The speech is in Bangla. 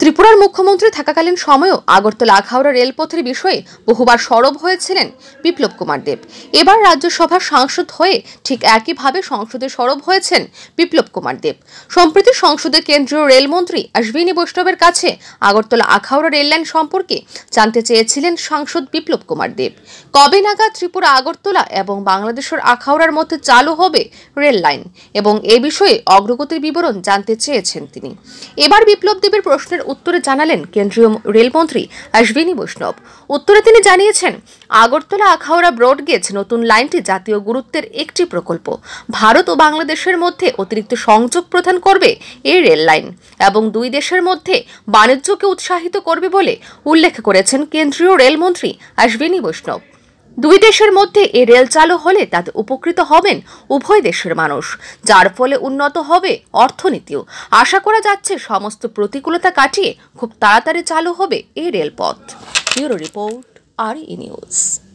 ত্রিপুরার মুখ্যমন্ত্রী থাকাকালীন সময়েও আগরতলা আখাউড়া রেলপথের বিষয়ে বহুবার সরব হয়েছিলেন বিপ্লব কুমার দেব এবার রাজ্যসভার সাংসদ হয়ে ঠিক একইভাবে সংসদে সরব হয়েছেন বিপ্লব কুমার দেব সম্প্রতি সংসদে কেন্দ্রীয় রেলমন্ত্রী অশ্বিনী বৈষ্ণবের কাছে আগরতলা আখাউড়া রেললাইন সম্পর্কে জানতে চেয়েছিলেন সাংসদ বিপ্লব কুমার দেব কবে নাগাদ ত্রিপুরা আগরতলা এবং বাংলাদেশের আখাউড়ার মধ্যে চালু হবে রেল লাইন এবং এ বিষয়ে অগ্রগতির বিবরণ জানতে চেয়েছেন তিনি এবার বিপ্লব দেবের প্রশ্নের উত্তরে জানালেন কেন্দ্রীয় রেলমন্ত্রী অশ্বিনী বৈষ্ণব উত্তরে তিনি জানিয়েছেন আগরতলা আখাউড়া ব্রডগেজ নতুন লাইনটি জাতীয় গুরুত্বের একটি প্রকল্প ভারত ও বাংলাদেশের মধ্যে অতিরিক্ত সংযোগ প্রদান করবে এই রেল লাইন এবং দুই দেশের মধ্যে বাণিজ্যকে উৎসাহিত করবে বলে উল্লেখ করেছেন কেন্দ্রীয় রেলমন্ত্রী অশ্বিনী বৈষ্ণব দুই দেশের মধ্যে এ রেল চালু হলে তাতে উপকৃত হবেন উভয় দেশের মানুষ যার ফলে উন্নত হবে অর্থনীতিও আশা করা যাচ্ছে সমস্ত প্রতিকূলতা কাটিয়ে খুব তাড়াতাড়ি চালু হবে এই রেলপথ ব্যুরো রিপোর্ট আর ই নিউজ